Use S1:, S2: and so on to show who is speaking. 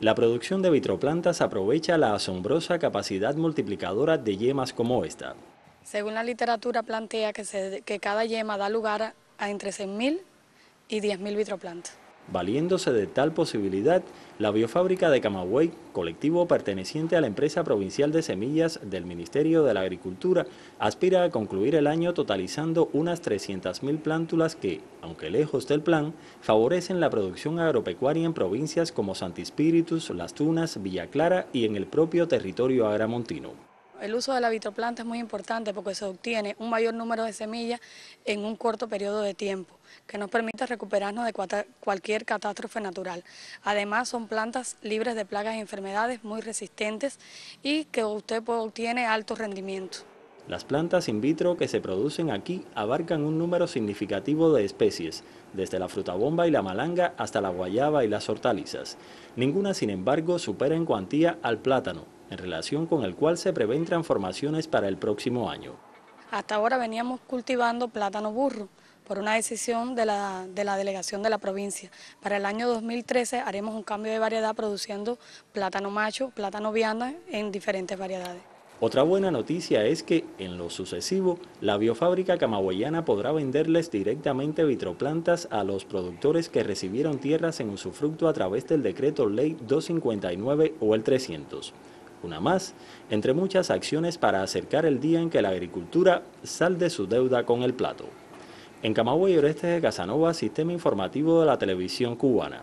S1: La producción de vitroplantas aprovecha la asombrosa capacidad multiplicadora de yemas como esta.
S2: Según la literatura plantea que, cada yema da lugar a entre 6.000 y 10.000 vitroplantas.
S1: Valiéndose de tal posibilidad, la biofábrica de Camagüey, colectivo perteneciente a la empresa provincial de semillas del Ministerio de la Agricultura, aspira a concluir el año totalizando unas 300.000 plántulas que, aunque lejos del plan, favorecen la producción agropecuaria en provincias como Santispíritus, Las Tunas, Villa Clara y en el propio territorio agramontino.
S2: El uso de la vitroplanta es muy importante porque se obtiene un mayor número de semillas en un corto periodo de tiempo, que nos permite recuperarnos de cualquier catástrofe natural. Además, son plantas libres de plagas y enfermedades, muy resistentes y que usted obtiene alto rendimiento.
S1: Las plantas in vitro que se producen aquí abarcan un número significativo de especies, desde la frutabomba y la malanga hasta la guayaba y las hortalizas. Ninguna, sin embargo, supera en cuantía al plátano, en relación con el cual se prevén transformaciones para el próximo año.
S2: Hasta ahora veníamos cultivando plátano burro por una decisión de la, delegación de la provincia. Para el año 2013 haremos un cambio de variedad produciendo plátano macho, plátano vianda en diferentes variedades.
S1: Otra buena noticia es que, en lo sucesivo, la biofábrica camagüeyana podrá venderles directamente vitroplantas a los productores que recibieron tierras en usufructo a través del decreto ley 259 o el 300 una más, entre muchas acciones para acercar el día en que la agricultura salde su deuda con el plato. En Camagüey Orestes de Casanova, Sistema Informativo de la Televisión Cubana.